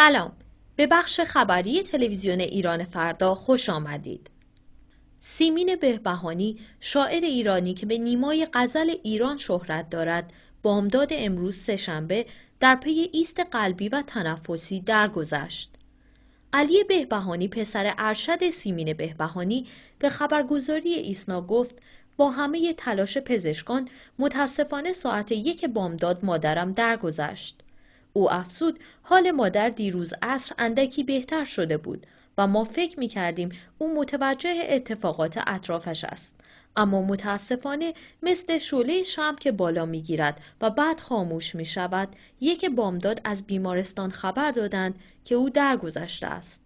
سلام به بخش خبری تلویزیون ایران فردا خوش آمدید سیمین بهبهانی شاعر ایرانی که به نیمای غزل ایران شهرت دارد بامداد امروز سهشنبه در پی ایست قلبی و تنفسی درگذشت علی بهبهانی پسر ارشد سیمین بهبهانی به خبرگزاری ایسنا گفت با همه تلاش پزشکان متاسفانه ساعت یک بامداد مادرم درگذشت او افزود حال مادر دیروز عصر اندکی بهتر شده بود و ما فکر می کردیم او متوجه اتفاقات اطرافش است. اما متاسفانه مثل شعله شم که بالا می گیرد و بعد خاموش می شود یک بامداد از بیمارستان خبر دادند که او درگذشته است.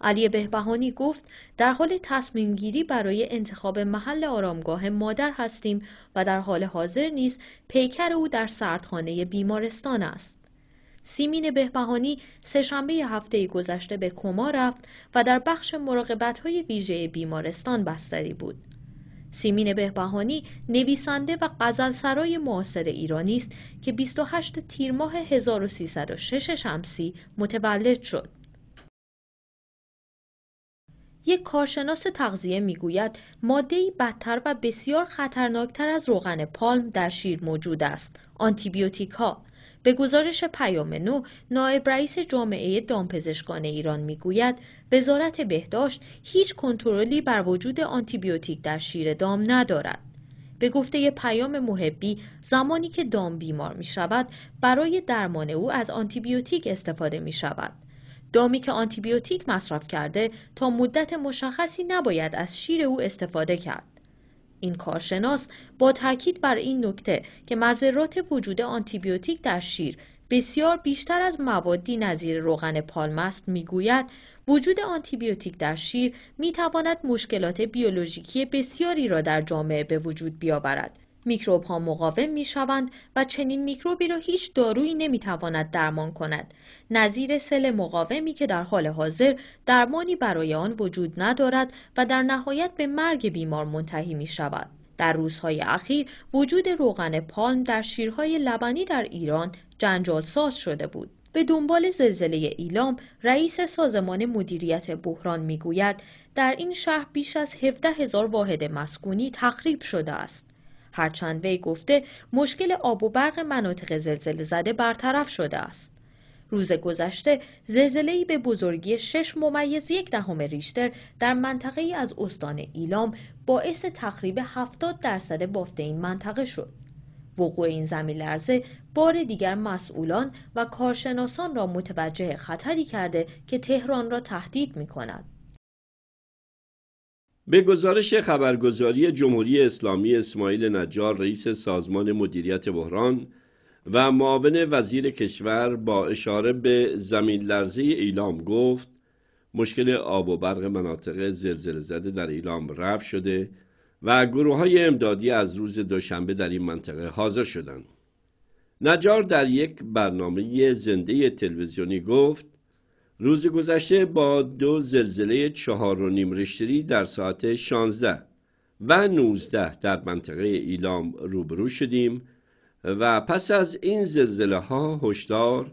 علی بهبهانی گفت در حال تصمیم گیری برای انتخاب محل آرامگاه مادر هستیم و در حال حاضر نیز پیکر او در سردخانه بیمارستان است. سیمین بهبهانی سهشنبه هفته گذشته به کما رفت و در بخش مراقبت های ویژه بیمارستان بستری بود. سیمین بهبهانی نویسنده و غزلسرای معاصر ایرانی است که 28 تیر ماه 1306 شمسی متولد شد. یک کارشناس تغذیه میگوید ماده‌ای بدتر و بسیار خطرناکتر از روغن پالم در شیر موجود است آنتیبیوتیک ها به گزارش پیام نو نایب رئیس جامعه دامپزشکان ایران میگوید وزارت بهداشت هیچ کنترلی بر وجود آنتیبیوتیک در شیر دام ندارد به گفته پیام محبی زمانی که دام بیمار می شود برای درمان او از آنتیبیوتیک استفاده می شود. دامی که آنتیبیوتیک مصرف کرده تا مدت مشخصی نباید از شیر او استفاده کرد. این کارشناس با تاکید بر این نکته که مذرات وجود آنتیبیوتیک در شیر بسیار بیشتر از موادی نظیر روغن پالمست است میگوید وجود آنتیبیوتیک در شیر میتواند مشکلات بیولوژیکی بسیاری را در جامعه به وجود بیاورد میکروب ها مقاوم می شوند و چنین میکروبی را هیچ دارویی نمی تواند درمان کند. نظیر سل مقاومی که در حال حاضر درمانی برای آن وجود ندارد و در نهایت به مرگ بیمار منتهی می شود. در روزهای اخیر وجود روغن پالم در شیرهای لبنی در ایران جنجال ساز شده بود. به دنبال زلزله ایلام رئیس سازمان مدیریت بحران میگوید در این شهر بیش از 17 هزار واحد مسکونی تخریب شده است. هرچند وی گفته مشکل آب و برق مناطق زلزله زده برطرف شده است. روز گذشته زلزله‌ای به بزرگی 6 ممیز یک دهم ریشتر در منطقه ای از استان ایلام باعث تخریب 70 درصد بافت این منطقه شد. وقوع این زمین لرزه بار دیگر مسئولان و کارشناسان را متوجه خطری کرده که تهران را تهدید می کند. به گزارش خبرگزاری جمهوری اسلامی اسماعیل نجار رئیس سازمان مدیریت بحران و معاون وزیر کشور با اشاره به زمین لرزه ایلام گفت مشکل آب و برق مناطق زلزله زده در ایلام رفع شده و گروه های امدادی از روز دوشنبه در این منطقه حاضر شدند. نجار در یک برنامه زنده تلویزیونی گفت روز گذشته با دو زلزله چهار و نیم رشتری در ساعت 16 و 19 در منطقه ایلام روبرو شدیم و پس از این زلزله ها هشدار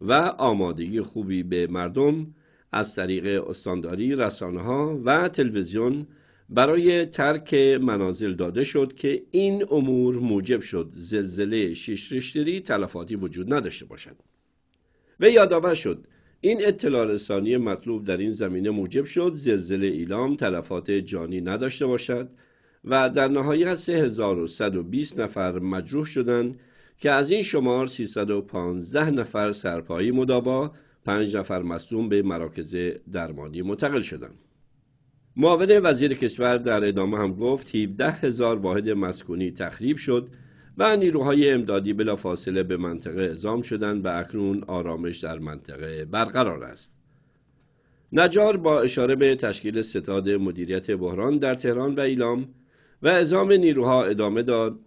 و آمادگی خوبی به مردم از طریق استانداری رسانه ها و تلویزیون برای ترک منازل داده شد که این امور موجب شد زلزله شش رشتری تلفاتی وجود نداشته باشد و یادآور شد این اطلاع رسانی مطلوب در این زمینه موجب شد زلزله ایلام تلفات جانی نداشته باشد و در نهایت 3120 نفر مجروح شدند که از این شمار 315 نفر سرپایی مداوا 5 نفر مصدوم به مراکز درمانی منتقل شدند. معاون وزیر کشور در ادامه هم گفت 17 هزار واحد مسکونی تخریب شد و نیروهای امدادی فاصله به منطقه اعزام شدند و اکنون آرامش در منطقه برقرار است نجار با اشاره به تشکیل ستاد مدیریت بحران در تهران و ایلام و اعزام نیروها ادامه داد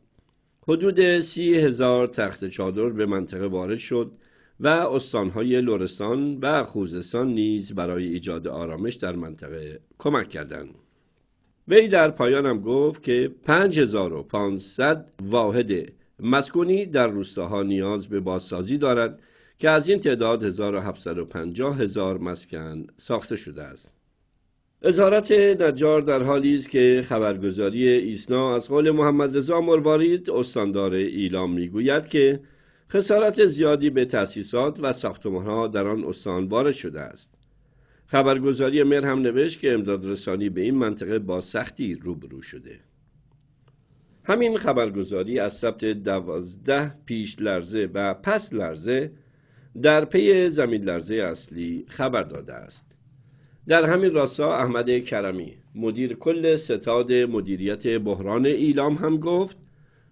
حدود سی هزار تخت چادر به منطقه وارد شد و استانهای لورستان و خوزستان نیز برای ایجاد آرامش در منطقه کمک کردند. وی در پایانم گفت که 5500 واحد مسکونی در روستاها نیاز به بازسازی دارد که از این تعداد 1750 هزار مسکن ساخته شده است. وزارت نجار در حالی است که خبرگزاری ایسنا از قول محمد رضا مروارید استاندار ایلام میگوید که خسارت زیادی به تأسیسات و ساختمانها در آن استان وارد شده است. خبرگزاری مهر هم نوشت که امداد رسانی به این منطقه با سختی روبرو شده همین خبرگزاری از ثبت دوازده پیش لرزه و پس لرزه در پی زمین لرزه اصلی خبر داده است در همین راستا احمد کرمی مدیر کل ستاد مدیریت بحران ایلام هم گفت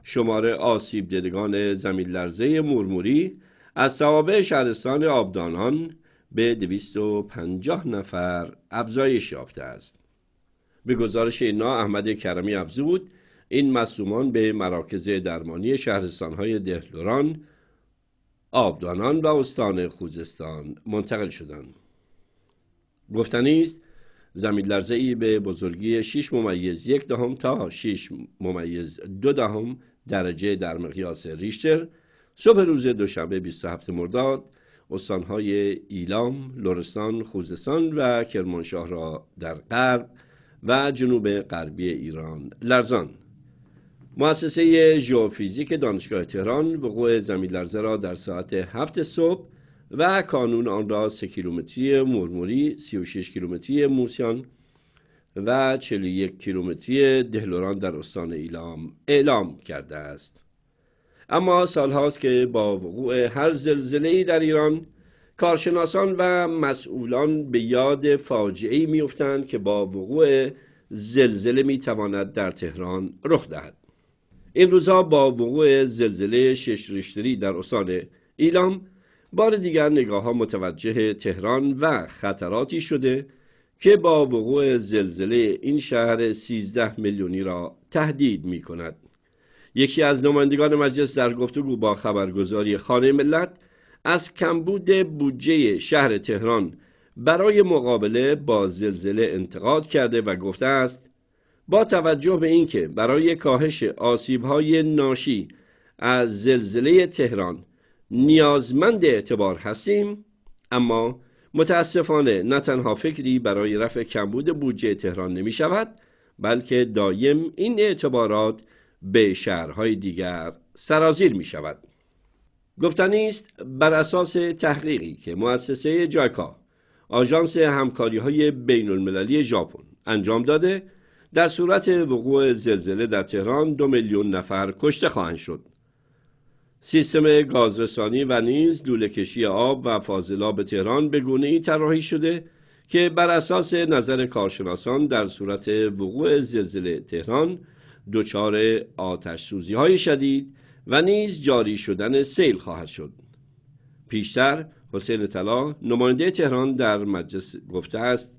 شماره آسیب دیدگان زمین لرزه مرموری از سوابه شهرستان آبدانان به 250 نفر افزایش یافته است به گزارش اینا احمد کرمی افزود این مصومان به مراکز درمانی شهرستانهای دهلوران آبدانان و استان خوزستان منتقل شدند گفتنی است زمین لرزه ای به بزرگی 6 ممیز یک دهم تا 6 ممیز دو دهم درجه در مقیاس ریشتر صبح روز دوشنبه 27 مرداد استانهای ایلام، لرستان، خوزستان و کرمانشاه را در غرب و جنوب غربی ایران لرزان مؤسسه ژئوفیزیک دانشگاه تهران وقوع زمین لرزه را در ساعت هفت صبح و کانون آن را 3 کیلومتری مرموری 36 کیلومتری موسیان و 41 کیلومتری دهلوران در استان ایلام اعلام کرده است اما سالهاست که با وقوع هر زلزله در ایران کارشناسان و مسئولان به یاد فاجعه میافتند که با وقوع زلزله میتواند در تهران رخ دهد این روزا با وقوع زلزله شش ریشتری در استان ایلام بار دیگر نگاه ها متوجه تهران و خطراتی شده که با وقوع زلزله این شهر 13 میلیونی را تهدید می کند. یکی از نمایندگان مجلس در گفتگو با خبرگزاری خانه ملت از کمبود بودجه شهر تهران برای مقابله با زلزله انتقاد کرده و گفته است با توجه به اینکه برای کاهش آسیب‌های ناشی از زلزله تهران نیازمند اعتبار هستیم اما متاسفانه نه تنها فکری برای رفع کمبود بودجه تهران نمی شود بلکه دایم این اعتبارات به شهرهای دیگر سرازیر می شود. گفتنی است بر اساس تحقیقی که مؤسسه جایکا آژانس همکاری های بین المللی ژاپن انجام داده در صورت وقوع زلزله در تهران دو میلیون نفر کشته خواهند شد. سیستم گازرسانی و نیز لوله کشی آب و فاضلاب تهران به گونه ای طراحی شده که بر اساس نظر کارشناسان در صورت وقوع زلزله تهران دچار آتش سوزی های شدید و نیز جاری شدن سیل خواهد شد پیشتر حسین طلا نماینده تهران در مجلس گفته است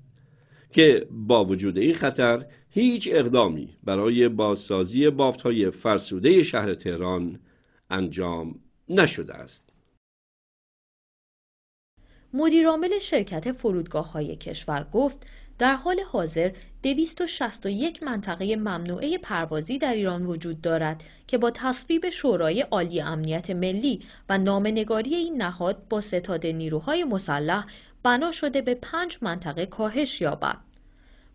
که با وجود این خطر هیچ اقدامی برای بازسازی بافت های فرسوده شهر تهران انجام نشده است. مدیرعامل شرکت فرودگاه های کشور گفت در حال حاضر 261 منطقه ممنوعه پروازی در ایران وجود دارد که با تصویب شورای عالی امنیت ملی و نامنگاری این نهاد با ستاد نیروهای مسلح بنا شده به پنج منطقه کاهش یابد.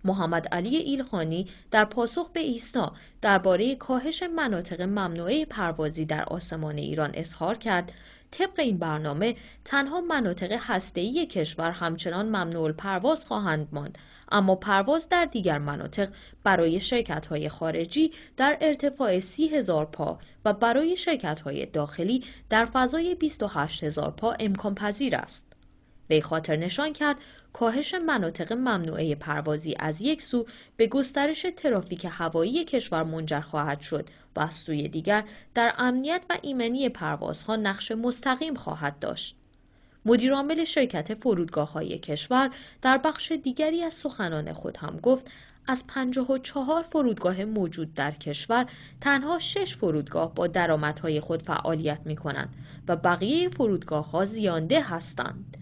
محمد علی ایلخانی در پاسخ به ایسنا درباره کاهش مناطق ممنوعه پروازی در آسمان ایران اظهار کرد طبق این برنامه تنها مناطق هسته‌ای کشور همچنان ممنوع پرواز خواهند ماند اما پرواز در دیگر مناطق برای شرکت‌های خارجی در ارتفاع سی هزار پا و برای شرکت‌های داخلی در فضای 28000 هزار پا امکان پذیر است وی خاطر نشان کرد کاهش مناطق ممنوعه پروازی از یک سو به گسترش ترافیک هوایی کشور منجر خواهد شد و از سوی دیگر در امنیت و ایمنی پروازها نقش مستقیم خواهد داشت. مدیرعامل شرکت فرودگاه های کشور در بخش دیگری از سخنان خود هم گفت از 54 فرودگاه موجود در کشور تنها 6 فرودگاه با درآمدهای خود فعالیت می کنند و بقیه فرودگاه ها زیانده هستند.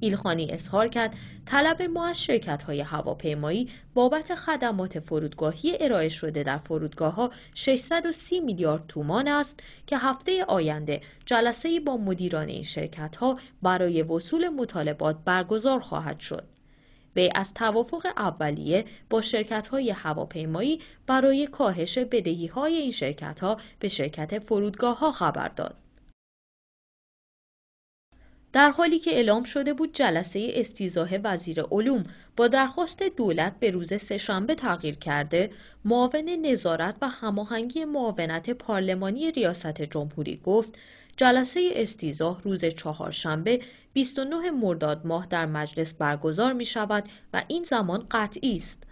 ایلخانی اظهار کرد طلب ما از شرکت های هواپیمایی بابت خدمات فرودگاهی ارائه شده در فرودگاه ها 630 میلیارد تومان است که هفته آینده جلسه با مدیران این شرکت ها برای وصول مطالبات برگزار خواهد شد. وی از توافق اولیه با شرکت های هواپیمایی برای کاهش بدهی های این شرکت ها به شرکت فرودگاه ها خبر داد. در حالی که اعلام شده بود جلسه استیزاه وزیر علوم با درخواست دولت به روز سهشنبه تغییر کرده معاون نظارت و هماهنگی معاونت پارلمانی ریاست جمهوری گفت جلسه استیزاه روز چهارشنبه 29 مرداد ماه در مجلس برگزار می شود و این زمان قطعی است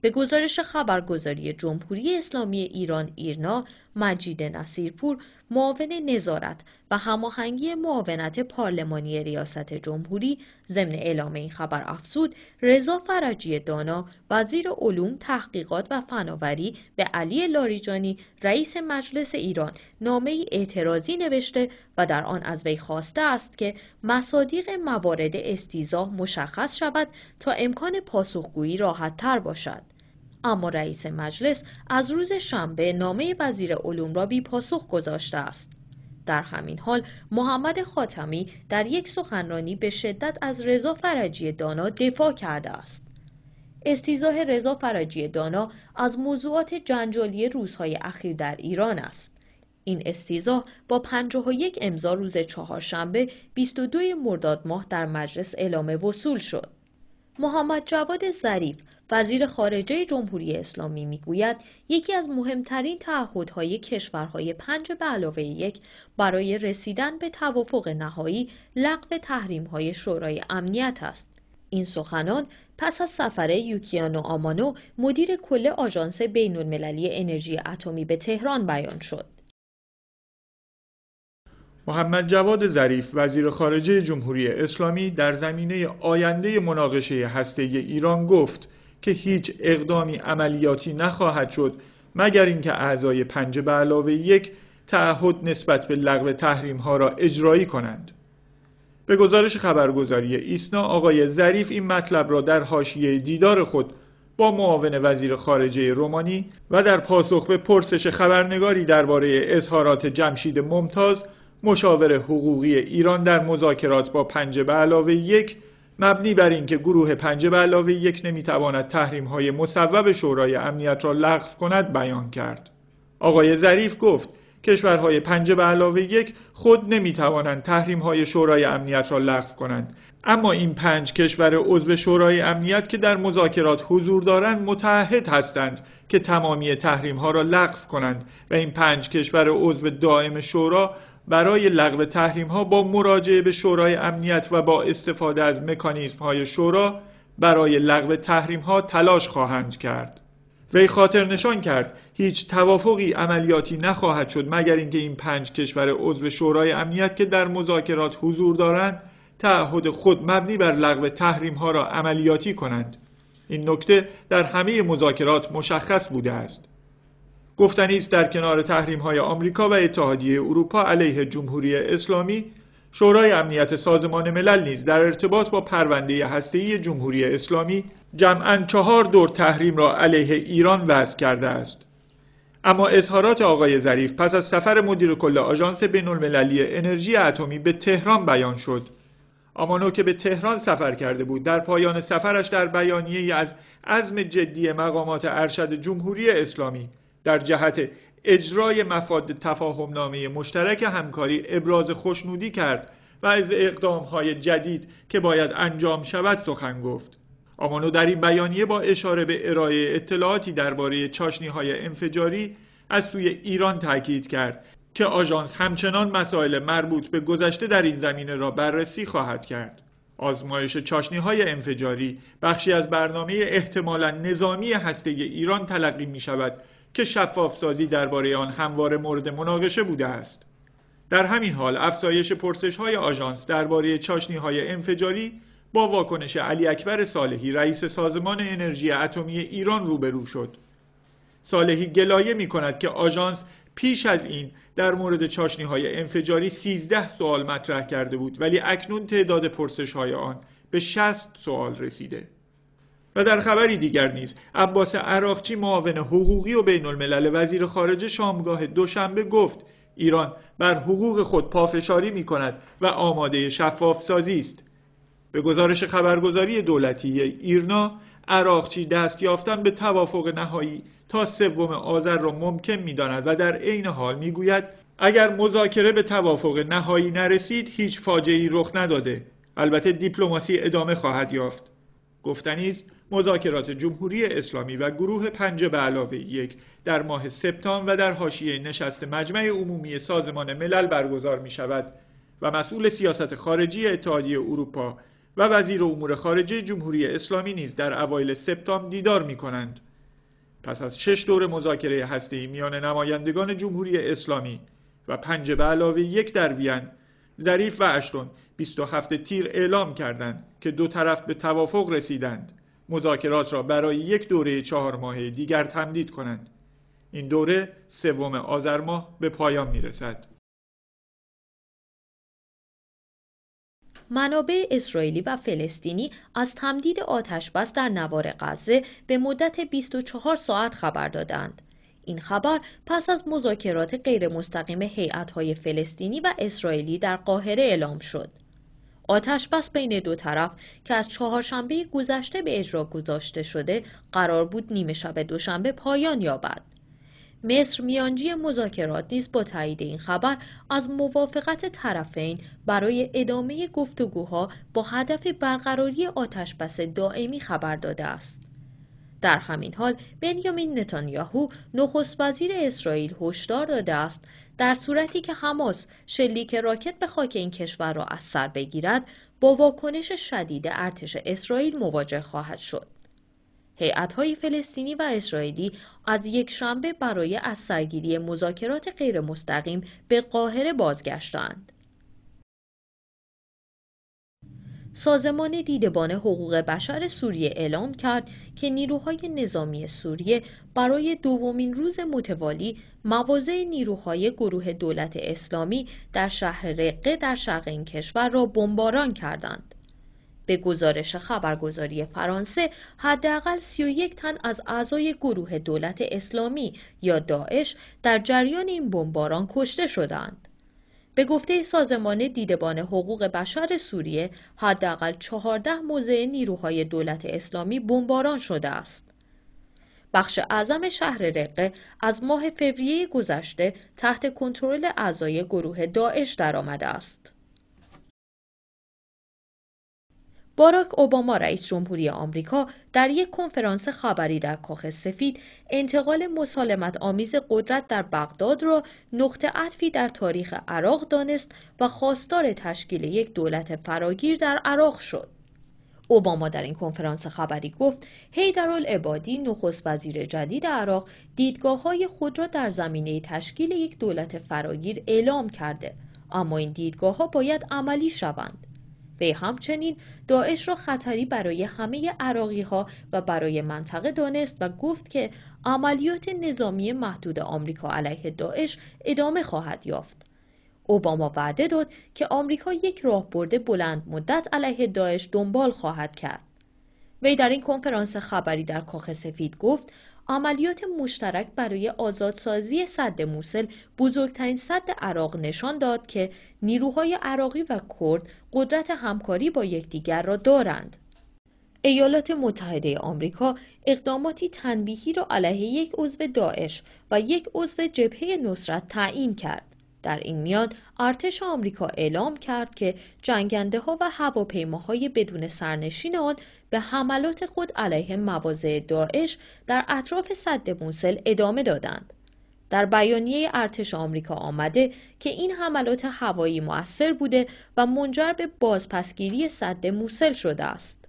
به گزارش خبرگزاری جمهوری اسلامی ایران ایرنا مجید نصیرپور معاون نظارت و هماهنگی معاونت پارلمانی ریاست جمهوری ضمن اعلام این خبر افزود رضا فرجی دانا وزیر علوم تحقیقات و فناوری به علی لاریجانی رئیس مجلس ایران نامه اعتراضی نوشته و در آن از وی خواسته است که مصادیق موارد استیزاه مشخص شود تا امکان پاسخگویی راحت تر باشد اما رئیس مجلس از روز شنبه نامه وزیر علوم را بی پاسخ گذاشته است. در همین حال محمد خاتمی در یک سخنرانی به شدت از رضا فرجی دانا دفاع کرده است. استیزاه رضا فرجی دانا از موضوعات جنجالی روزهای اخیر در ایران است. این استیزاه با 51 امضا روز چهارشنبه 22 مرداد ماه در مجلس اعلام وصول شد. محمد جواد ظریف وزیر خارجه جمهوری اسلامی میگوید یکی از مهمترین تعهدهای کشورهای پنج به علاوه یک برای رسیدن به توافق نهایی لغو تحریمهای شورای امنیت است این سخنان پس از سفر یوکیانو آمانو مدیر کل آژانس المللی انرژی اتمی به تهران بیان شد محمد جواد ظریف وزیر خارجه جمهوری اسلامی در زمینه آینده مناقشه هسته ایران گفت که هیچ اقدامی عملیاتی نخواهد شد مگر اینکه اعضای پنج به علاوه یک تعهد نسبت به لغو تحریم ها را اجرایی کنند به گزارش خبرگزاری ایسنا آقای ظریف این مطلب را در حاشیه دیدار خود با معاون وزیر خارجه رومانی و در پاسخ به پرسش خبرنگاری درباره اظهارات جمشید ممتاز مشاور حقوقی ایران در مذاکرات با پنج به علاوه یک مبنی بر اینکه گروه پنج به علاوه یک نمیتواند تحریم های مصوب شورای امنیت را لغو کند بیان کرد. آقای ظریف گفت کشورهای پنج به علاوه یک خود نمیتوانند تحریم های شورای امنیت را لغو کنند اما این پنج کشور عضو شورای امنیت که در مذاکرات حضور دارند متحد هستند که تمامی تحریم را لغو کنند و این پنج کشور عضو دائم شورا برای لغو تحریم ها با مراجعه به شورای امنیت و با استفاده از مکانیزم های شورا برای لغو تحریم ها تلاش خواهند کرد وی خاطر نشان کرد هیچ توافقی عملیاتی نخواهد شد مگر اینکه این پنج کشور عضو شورای امنیت که در مذاکرات حضور دارند تعهد خود مبنی بر لغو تحریم ها را عملیاتی کنند این نکته در همه مذاکرات مشخص بوده است گفتنی است در کنار تحریم های آمریکا و اتحادیه اروپا علیه جمهوری اسلامی شورای امنیت سازمان ملل نیز در ارتباط با پرونده ای جمهوری اسلامی جمعا چهار دور تحریم را علیه ایران وضع کرده است اما اظهارات آقای ظریف پس از سفر مدیر کل آژانس المللی انرژی اتمی به تهران بیان شد آمانو که به تهران سفر کرده بود در پایان سفرش در بیانیه از عزم جدی مقامات ارشد جمهوری اسلامی در جهت اجرای مفاد تفاهم نامه مشترک همکاری ابراز خوشنودی کرد و از اقدام های جدید که باید انجام شود سخن گفت. آمانو در این بیانیه با اشاره به ارائه اطلاعاتی درباره چاشنی های انفجاری از سوی ایران تاکید کرد که آژانس همچنان مسائل مربوط به گذشته در این زمینه را بررسی خواهد کرد. آزمایش چاشنی های انفجاری بخشی از برنامه احتمالا نظامی هسته ایران تلقی می شود که شفافسازی درباره آن همواره مورد مناقشه بوده است در همین حال افزایش پرسش های آژانس درباره چاشنی های انفجاری با واکنش علی اکبر صالحی رئیس سازمان انرژی اتمی ایران روبرو شد صالحی گلایه می کند که آژانس پیش از این در مورد چاشنی های انفجاری 13 سوال مطرح کرده بود ولی اکنون تعداد پرسش های آن به 60 سوال رسیده و در خبری دیگر نیز عباس عراقچی معاون حقوقی و بین الملل وزیر خارجه شامگاه دوشنبه گفت ایران بر حقوق خود پافشاری می کند و آماده شفاف سازی است به گزارش خبرگزاری دولتی ایرنا عراقچی دست یافتن به توافق نهایی تا سوم آذر را ممکن داند و در عین حال گوید اگر مذاکره به توافق نهایی نرسید هیچ فاجعه‌ای رخ نداده البته دیپلماسی ادامه خواهد یافت گفتنی مذاکرات جمهوری اسلامی و گروه پنج به علاوه یک در ماه سپتامبر و در حاشیه نشست مجمع عمومی سازمان ملل برگزار می شود و مسئول سیاست خارجی اتحادیه اروپا و وزیر امور خارجه جمهوری اسلامی نیز در اوایل سپتامبر دیدار می کنند. پس از شش دور مذاکره هسته‌ای میان نمایندگان جمهوری اسلامی و پنج به علاوه یک در وین ظریف و اشتون 27 تیر اعلام کردند که دو طرف به توافق رسیدند مذاکرات را برای یک دوره چهار ماه دیگر تمدید کنند. این دوره سوم آذر ماه به پایان می رسد. منابع اسرائیلی و فلسطینی از تمدید آتشبس در نوار غزه به مدت 24 ساعت خبر دادند. این خبر پس از مذاکرات غیرمستقیم هیئت‌های فلسطینی و اسرائیلی در قاهره اعلام شد. آتشبس بین دو طرف که از چهارشنبه گذشته به اجرا گذاشته شده قرار بود نیمه شب دوشنبه پایان یابد. مصر میانجی مذاکرات نیز با تایید این خبر از موافقت طرفین برای ادامه گفتگوها با هدف برقراری آتشبس دائمی خبر داده است. در همین حال بنیامین نتانیاهو نخست وزیر اسرائیل هشدار داده است در صورتی که حماس شلیک راکت به خاک این کشور را از سر بگیرد با واکنش شدید ارتش اسرائیل مواجه خواهد شد هیئت‌های فلسطینی و اسرائیلی از یک شنبه برای از سرگیری مذاکرات غیرمستقیم به قاهره بازگشتند. سازمان دیدبان حقوق بشر سوریه اعلام کرد که نیروهای نظامی سوریه برای دومین روز متوالی مواضع نیروهای گروه دولت اسلامی در شهر رقه در شرق این کشور را بمباران کردند. به گزارش خبرگزاری فرانسه حداقل 31 تن از اعضای گروه دولت اسلامی یا داعش در جریان این بمباران کشته شدند. به گفته سازمان دیدبان حقوق بشر سوریه حداقل چهارده موزه نیروهای دولت اسلامی بمباران شده است. بخش اعظم شهر رقه از ماه فوریه گذشته تحت کنترل اعضای گروه داعش درآمده است. باراک اوباما رئیس جمهوری آمریکا در یک کنفرانس خبری در کاخ سفید انتقال مسالمت آمیز قدرت در بغداد را نقطه عطفی در تاریخ عراق دانست و خواستار تشکیل یک دولت فراگیر در عراق شد. اوباما در این کنفرانس خبری گفت عبادی نخست وزیر جدید عراق دیدگاه های خود را در زمینه تشکیل یک دولت فراگیر اعلام کرده اما این دیدگاه ها باید عملی شوند وی همچنین داعش را خطری برای همه عراقی ها و برای منطقه دانست و گفت که عملیات نظامی محدود آمریکا علیه داعش ادامه خواهد یافت. اوباما وعده داد که آمریکا یک راهبرد بلند مدت علیه داعش دنبال خواهد کرد. وی در این کنفرانس خبری در کاخ سفید گفت عملیات مشترک برای آزادسازی صد موسل بزرگترین صد عراق نشان داد که نیروهای عراقی و کرد قدرت همکاری با یکدیگر را دارند. ایالات متحده آمریکا اقداماتی تنبیهی را علیه یک عضو داعش و یک عضو جبهه نصرت تعیین کرد. در این میان ارتش آمریکا اعلام کرد که جنگنده ها و هواپیماهای بدون سرنشین آن به حملات خود علیه مواضع داعش در اطراف سد موسل ادامه دادند. در بیانیه ارتش آمریکا آمده که این حملات هوایی مؤثر بوده و منجر به بازپسگیری صد موسل شده است.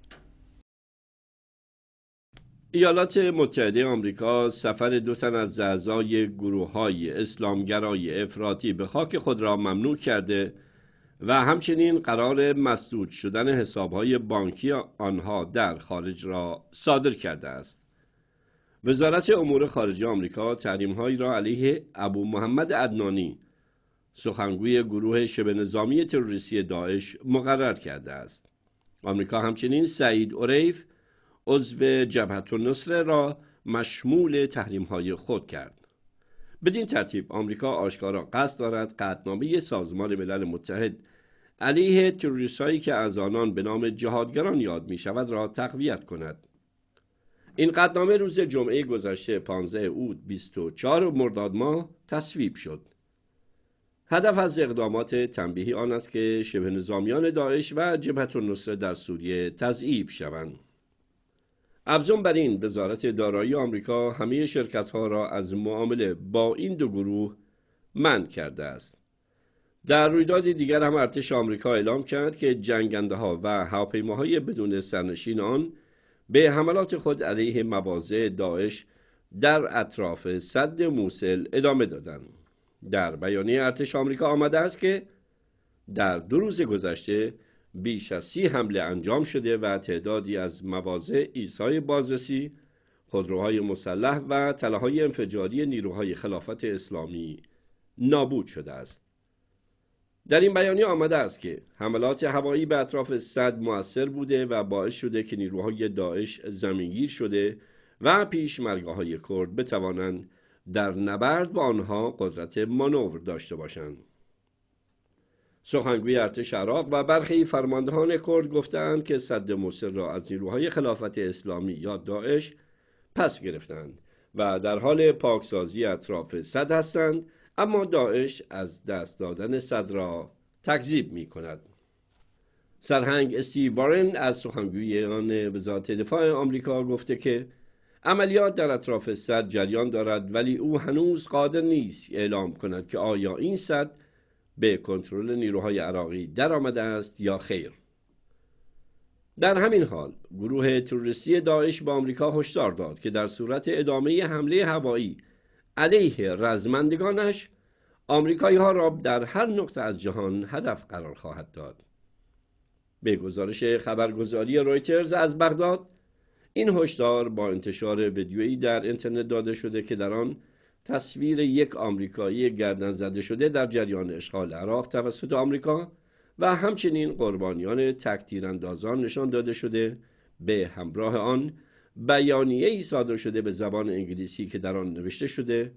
ایالات متحده آمریکا سفر دو تن از اعضای گروه های اسلامگرای افراطی به خاک خود را ممنوع کرده و همچنین قرار مسدود شدن حسابهای بانکی آنها در خارج را صادر کرده است. وزارت امور خارجه آمریکا تحریمهایی را علیه ابو محمد عدنانی سخنگوی گروه شبه نظامی تروریستی داعش مقرر کرده است. آمریکا همچنین سعید اوریف عضو جبهت نصره را مشمول تحریم های خود کرد. بدین ترتیب آمریکا آشکارا قصد دارد قطنامه سازمان ملل متحد علیه تروریستهایی که از آنان به نام جهادگران یاد می شود را تقویت کند. این قطنامه روز جمعه گذشته 15 اوت 24 مرداد ماه تصویب شد. هدف از اقدامات تنبیهی آن است که شبه نظامیان داعش و جبهت النصره در سوریه تضعیب شوند. افزون بر این وزارت دارایی آمریکا همه شرکت ها را از معامله با این دو گروه من کرده است در رویداد دیگر هم ارتش آمریکا اعلام کرد که جنگنده ها و هواپیماهای بدون سرنشین آن به حملات خود علیه مواضع داعش در اطراف صد موسل ادامه دادند در بیانیه ارتش آمریکا آمده است که در دو روز گذشته بیش از سی حمله انجام شده و تعدادی از مواضع ایستهای بازرسی خودروهای مسلح و تلاهای انفجاری نیروهای خلافت اسلامی نابود شده است در این بیانیه آمده است که حملات هوایی به اطراف صد موثر بوده و باعث شده که نیروهای داعش زمینگیر شده و های کرد بتوانند در نبرد با آنها قدرت مانور داشته باشند سخنگوی ارتش عراق و برخی فرماندهان کرد گفتند که صد مصر را از نیروهای خلافت اسلامی یا داعش پس گرفتند و در حال پاکسازی اطراف صد هستند اما داعش از دست دادن صد را تکذیب می کند. سرهنگ استی وارن از سخنگویان وزارت دفاع آمریکا گفته که عملیات در اطراف صد جریان دارد ولی او هنوز قادر نیست اعلام کند که آیا این صد به کنترل نیروهای عراقی آمده است یا خیر در همین حال گروه تروریستی داعش به آمریکا هشدار داد که در صورت ادامه حمله هوایی علیه رزمندگانش آمریکایی ها را در هر نقطه از جهان هدف قرار خواهد داد به گزارش خبرگزاری رویترز از بغداد این هشدار با انتشار ویدیویی در اینترنت داده شده که در آن تصویر یک آمریکایی گردن زده شده در جریان اشغال عراق توسط آمریکا و همچنین قربانیان تکتیراندازان نشان داده شده به همراه آن بیانیه ای صادر شده به زبان انگلیسی که در آن نوشته شده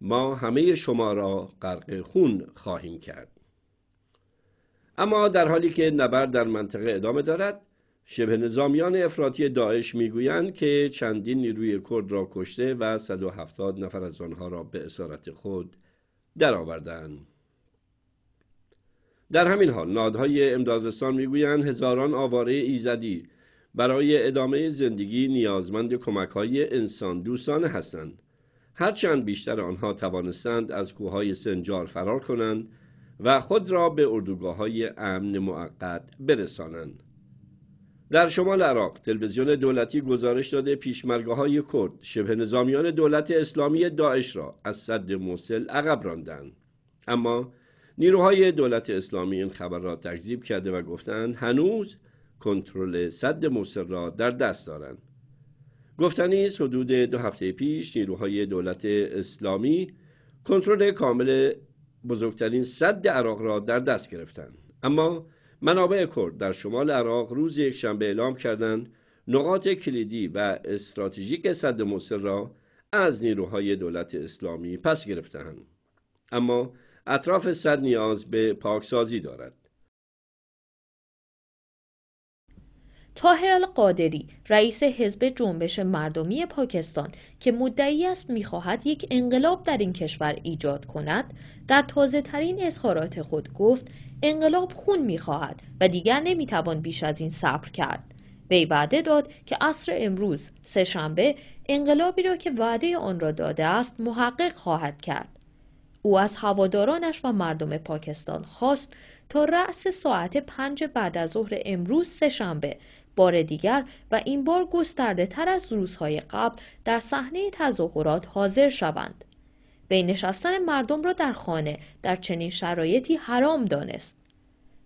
ما همه شما را غرق خون خواهیم کرد اما در حالی که نبرد در منطقه ادامه دارد شبه نظامیان افراطی داعش میگویند که چندین نیروی کرد را کشته و 170 نفر از آنها را به اسارت خود درآوردند. در همین حال نادهای امدادرسان میگویند هزاران آواره ایزدی برای ادامه زندگی نیازمند کمک های انسان دوستانه هستند هرچند بیشتر آنها توانستند از کوههای سنجار فرار کنند و خود را به اردوگاه های امن موقت برسانند در شمال عراق تلویزیون دولتی گزارش داده پیشمرگه های کرد شبه نظامیان دولت اسلامی داعش را از صد موسل عقب راندند اما نیروهای دولت اسلامی این خبر را تکذیب کرده و گفتند هنوز کنترل صد موسل را در دست دارند گفتنی است حدود دو هفته پیش نیروهای دولت اسلامی کنترل کامل بزرگترین صد عراق را در دست گرفتند اما منابع کرد در شمال عراق روز یکشنبه اعلام کردند نقاط کلیدی و استراتژیک صد مصر را از نیروهای دولت اسلامی پس گرفتهاند اما اطراف صد نیاز به پاکسازی دارد تاهر القادری رئیس حزب جنبش مردمی پاکستان که مدعی است میخواهد یک انقلاب در این کشور ایجاد کند در تازه ترین اظهارات خود گفت انقلاب خون میخواهد و دیگر نمیتوان بیش از این صبر کرد وی وعده داد که عصر امروز سهشنبه انقلابی را که وعده آن را داده است محقق خواهد کرد او از هوادارانش و مردم پاکستان خواست تا رأس ساعت پنج بعد از ظهر امروز سهشنبه بار دیگر و این بار گسترده تر از روزهای قبل در صحنه تظاهرات حاضر شوند. به نشستن مردم را در خانه در چنین شرایطی حرام دانست.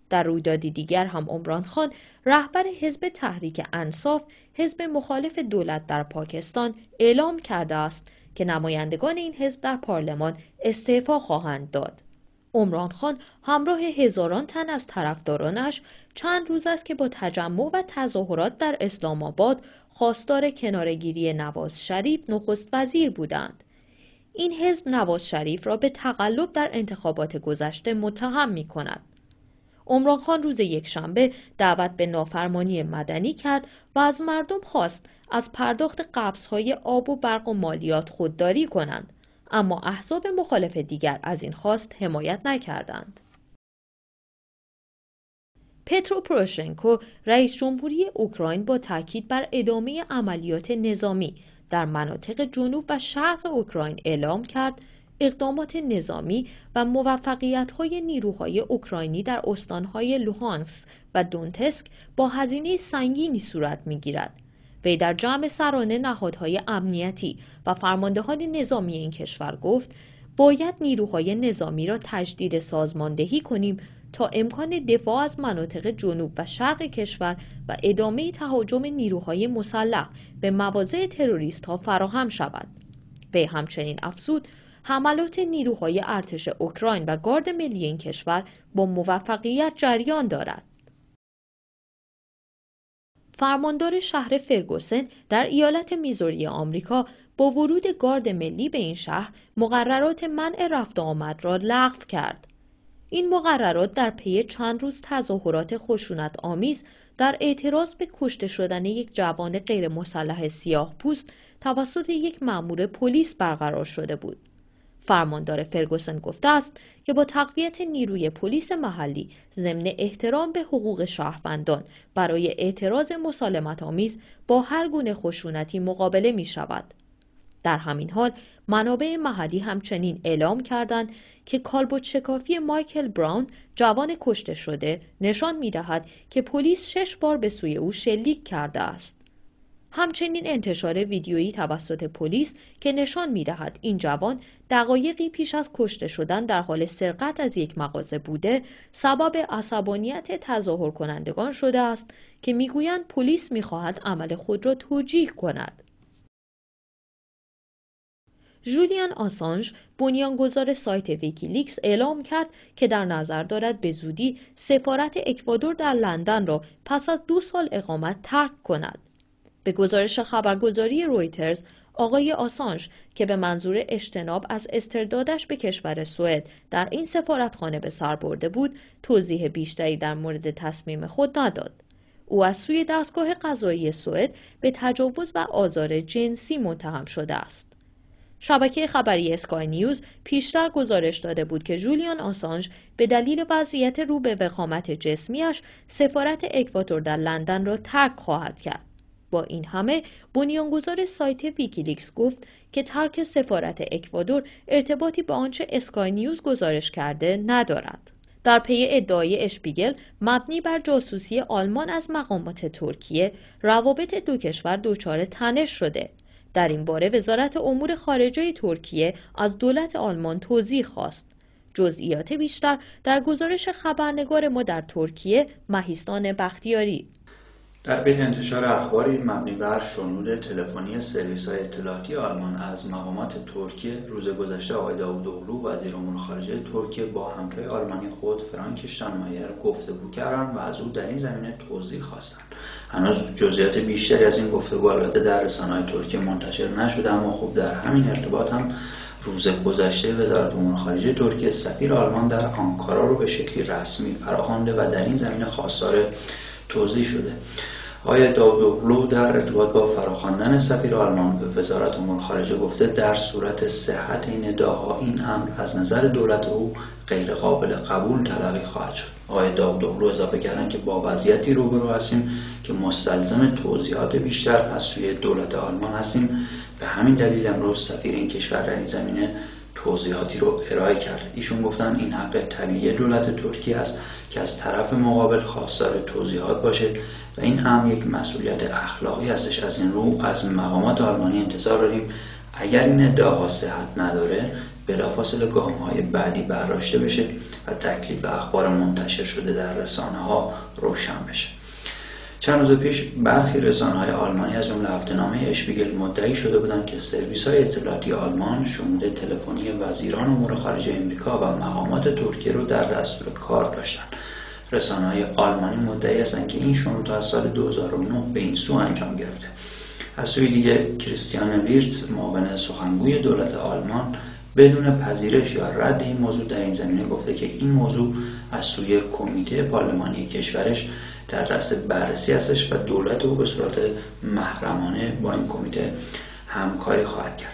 در رویدادی دیگر هم عمران خان رهبر حزب تحریک انصاف حزب مخالف دولت در پاکستان اعلام کرده است که نمایندگان این حزب در پارلمان استعفا خواهند داد. عمران خان همراه هزاران تن از طرفدارانش چند روز است که با تجمع و تظاهرات در اسلام آباد خواستار کنارگیری نواز شریف نخست وزیر بودند. این حزب نواز شریف را به تقلب در انتخابات گذشته متهم می کند. عمران خان روز یکشنبه دعوت به نافرمانی مدنی کرد و از مردم خواست از پرداخت قبضهای آب و برق و مالیات خودداری کنند اما احزاب مخالف دیگر از این خواست حمایت نکردند. پترو پروشنکو رئیس جمهوری اوکراین با تاکید بر ادامه عملیات نظامی در مناطق جنوب و شرق اوکراین اعلام کرد اقدامات نظامی و موفقیت‌های نیروهای اوکراینی در استانهای لوهانس و دونتسک با هزینه سنگینی صورت می‌گیرد وی در جمع سرانه نهادهای امنیتی و فرماندهان نظامی این کشور گفت باید نیروهای نظامی را تجدید سازماندهی کنیم تا امکان دفاع از مناطق جنوب و شرق کشور و ادامه تهاجم نیروهای مسلح به مواضع تروریست ها فراهم شود. به همچنین افزود حملات نیروهای ارتش اوکراین و گارد ملی این کشور با موفقیت جریان دارد. فرماندار شهر فرگوسن در ایالت میزوری آمریکا با ورود گارد ملی به این شهر مقررات منع رفت آمد را لغو کرد. این مقررات در پی چند روز تظاهرات خشونت آمیز در اعتراض به کشته شدن یک جوان غیر مسلح سیاه پوست توسط یک مأمور پلیس برقرار شده بود. فرماندار فرگوسن گفته است که با تقویت نیروی پلیس محلی ضمن احترام به حقوق شهروندان برای اعتراض مسالمت آمیز با هر گونه خشونتی مقابله می شود. در همین حال منابع محلی همچنین اعلام کردند که کالبوت شکافی مایکل براون جوان کشته شده نشان می دهد که پلیس شش بار به سوی او شلیک کرده است. همچنین انتشار ویدیویی توسط پلیس که نشان میدهد این جوان دقایقی پیش از کشته شدن در حال سرقت از یک مغازه بوده سبب عصبانیت تظاهر کنندگان شده است که میگویند پلیس میخواهد عمل خود را توجیه کند جولیان آسانج بنیانگذار سایت ویکیلیکس اعلام کرد که در نظر دارد به زودی سفارت اکوادور در لندن را پس از دو سال اقامت ترک کند به گزارش خبرگزاری رویترز آقای آسانج که به منظور اجتناب از استردادش به کشور سوئد در این سفارتخانه به سر برده بود توضیح بیشتری در مورد تصمیم خود نداد او از سوی دستگاه قضایی سوئد به تجاوز و آزار جنسی متهم شده است شبکه خبری اسکای نیوز پیشتر گزارش داده بود که جولیان آسانج به دلیل وضعیت رو به وخامت جسمیش سفارت اکواتور در لندن را ترک خواهد کرد با این همه بنیانگذار سایت ویکیلیکس گفت که ترک سفارت اکوادور ارتباطی با آنچه اسکای نیوز گزارش کرده ندارد. در پی ادعای اشپیگل مبنی بر جاسوسی آلمان از مقامات ترکیه روابط دو کشور دچار تنش شده در این باره وزارت امور خارجه ترکیه از دولت آلمان توضیح خواست جزئیات بیشتر در گزارش خبرنگار ما در ترکیه مهیستان بختیاری در بین انتشار اخباری مبنی بر شنود تلفنی سرویس های اطلاعاتی آلمان از مقامات ترکیه روز گذشته آقای و وزیر امور خارجه ترکیه با همتای آلمانی خود فرانک شتنمایر گفتگو کردند و از او در این زمینه توضیح خواستند هنوز جزئیات بیشتری از این گفتگو البته در های ترکیه منتشر نشده اما خوب در همین ارتباط هم روز گذشته وزارت امور خارجه ترکیه سفیر آلمان در آنکارا رو به شکلی رسمی فراخوانده و در این زمینه خواستار توضیح شده آیا داوودوغلو در ارتباط با فراخواندن سفیر آلمان به وزارت امور خارجه گفته در صورت صحت این ادعاها این امر از نظر دولت او غیر قابل قبول تلقی خواهد شد آقای داوودوغلو اضافه کردن که با وضعیتی روبرو هستیم که مستلزم توضیحات بیشتر از سوی دولت آلمان هستیم به همین دلیل امروز سفیر این کشور در این زمینه توضیحاتی رو ارائه کرد ایشون گفتن این حق طبیعی دولت ترکیه است که از طرف مقابل خواستار توضیحات باشه و این هم یک مسئولیت اخلاقی هستش از این رو از مقامات آلمانی انتظار داریم اگر این ادعاها صحت نداره بلافاصله گام های بعدی برداشته بشه و تکلیف اخبار منتشر شده در رسانه ها روشن بشه چند روز پیش برخی های آلمانی از جمله هفتهنامه اشپیگل مدعی شده بودند که های اطلاعاتی آلمان شمول تلفنی وزیران امور خارجه امریکا و مقامات ترکیه رو در دستور کار داشتند. رسانه‌های آلمانی مدعی هستند که این شمول تا از سال 2009 به این سو انجام گرفته. از سوی دیگه کریستیان ویرتز معاون سخنگوی دولت آلمان بدون پذیرش یا رد این موضوع در این زمینه گفته که این موضوع از سوی کمیته پارلمانی کشورش در دست بررسی هستش و دولت او به صورت محرمانه با این کمیته همکاری خواهد کرد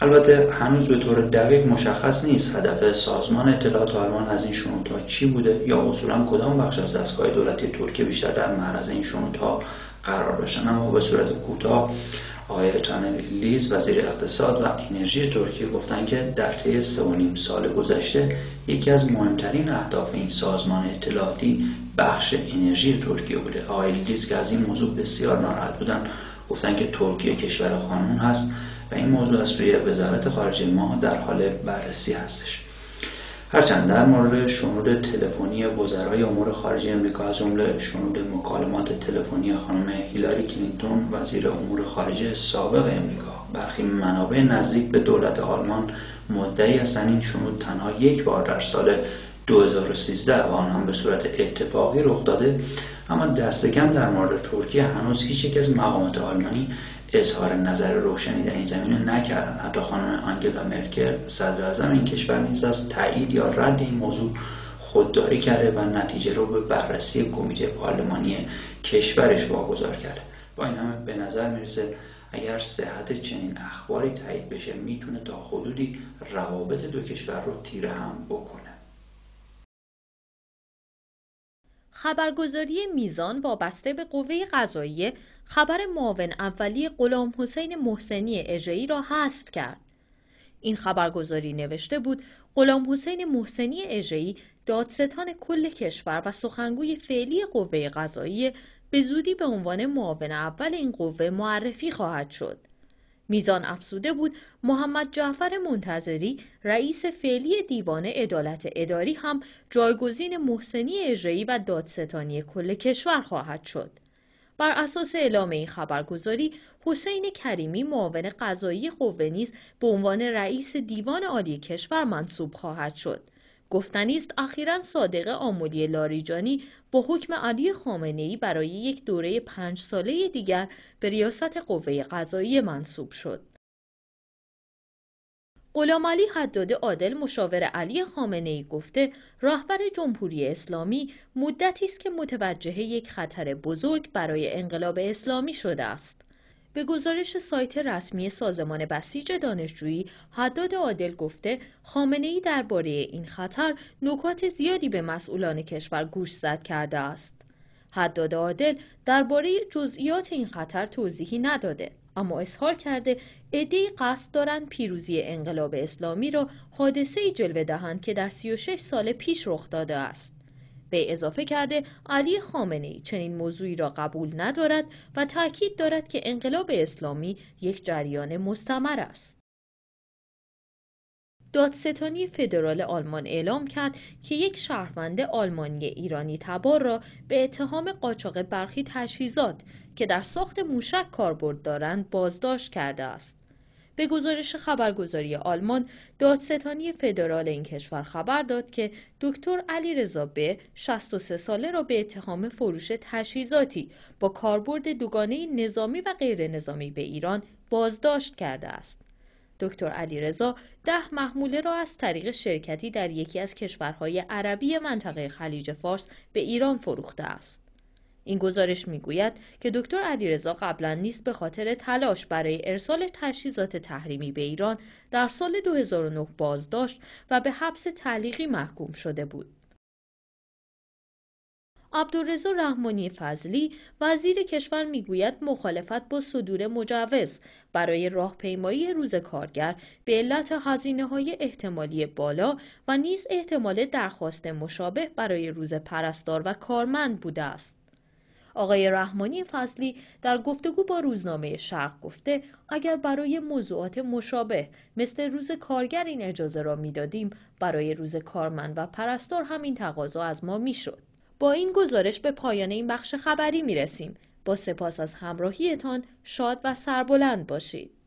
البته هنوز به طور دقیق مشخص نیست هدف سازمان اطلاعات آلمان از این شنودها چی بوده یا اصولا کدام بخش از دستگاه دولتی ترکیه بیشتر در معرض این شنودها قرار داشتن اما به صورت کوتاه آقای لیز وزیر اقتصاد و انرژی ترکیه گفتند که در طی سه و نیم سال گذشته یکی از مهمترین اهداف این سازمان اطلاعاتی بخش انرژی ترکیه بوده آقای لیز که از این موضوع بسیار ناراحت بودند گفتن که ترکیه کشور قانون هست و این موضوع از روی وزارت خارجه ما در حال بررسی هستش هرچند در مورد شنود تلفنی وزرای امور خارجه امریکا از جمله شنود مکالمات تلفنی خانم هیلاری کلینتون وزیر امور خارجه سابق امریکا برخی منابع نزدیک به دولت آلمان مدعی هستند این شنود تنها یک بار در سال 2013 و آن هم به صورت اتفاقی رخ داده اما دست در مورد ترکیه هنوز هیچ یک از مقامات آلمانی اظهار نظر روشنی در این زمینه نکردن حتی خانم آنگلا مرکل صدر اعظم این کشور نیز از تایید یا رد این موضوع خودداری کرده و نتیجه رو به بررسی کمیته پارلمانی کشورش واگذار کرده با این همه به نظر میرسه اگر صحت چنین اخباری تایید بشه میتونه تا حدودی روابط دو کشور رو تیره هم بکنه خبرگزاری میزان وابسته به قوه قضاییه خبر معاون اولی غلام حسین محسنی اجرایی را حذف کرد. این خبرگزاری نوشته بود غلام حسین محسنی اجرایی دادستان کل کشور و سخنگوی فعلی قوه قضاییه به زودی به عنوان معاون اول این قوه معرفی خواهد شد. میزان افسوده بود محمد جعفر منتظری رئیس فعلی دیوان عدالت اداری هم جایگزین محسنی اجرایی و دادستانی کل کشور خواهد شد. بر اساس اعلام این خبرگزاری حسین کریمی معاون قضایی قوه نیز به عنوان رئیس دیوان عالی کشور منصوب خواهد شد. گفتنی است اخیرا صادق آملی لاریجانی با حکم علی خامنه ای برای یک دوره پنج ساله دیگر به ریاست قوه قضایی منصوب شد. غلام علی حداد عادل مشاور علی خامنه ای گفته راهبر جمهوری اسلامی مدتی است که متوجه یک خطر بزرگ برای انقلاب اسلامی شده است. به گزارش سایت رسمی سازمان بسیج دانشجویی حداد عادل گفته خامنه ای درباره این خطر نکات زیادی به مسئولان کشور گوش زد کرده است. حداد عادل درباره جزئیات این خطر توضیحی نداده اما اظهار کرده عدهای قصد دارند پیروزی انقلاب اسلامی را حادثه جلوه دهند که در 36 سال پیش رخ داده است. به اضافه کرده علی خامنه ای چنین موضوعی را قبول ندارد و تاکید دارد که انقلاب اسلامی یک جریان مستمر است. دادستانی فدرال آلمان اعلام کرد که یک شهروند آلمانی ایرانی تبار را به اتهام قاچاق برخی تجهیزات که در ساخت موشک کاربرد دارند بازداشت کرده است. به گزارش خبرگزاری آلمان دادستانی فدرال این کشور خبر داد که دکتر علی به 63 ساله را به اتهام فروش تجهیزاتی با کاربرد دوگانه نظامی و غیر نظامی به ایران بازداشت کرده است. دکتر علی رضا ده محموله را از طریق شرکتی در یکی از کشورهای عربی منطقه خلیج فارس به ایران فروخته است. این گزارش میگوید که دکتر علیرضا قبلا نیز به خاطر تلاش برای ارسال تجهیزات تحریمی به ایران در سال 2009 بازداشت و به حبس تعلیقی محکوم شده بود. عبدالرزا رحمانی فضلی وزیر کشور میگوید مخالفت با صدور مجوز برای راهپیمایی روز کارگر به علت هزینه های احتمالی بالا و نیز احتمال درخواست مشابه برای روز پرستار و کارمند بوده است. آقای رحمانی فضلی در گفتگو با روزنامه شرق گفته اگر برای موضوعات مشابه مثل روز کارگر این اجازه را میدادیم برای روز کارمند و پرستار همین تقاضا از ما میشد با این گزارش به پایان این بخش خبری می رسیم. با سپاس از همراهیتان شاد و سربلند باشید.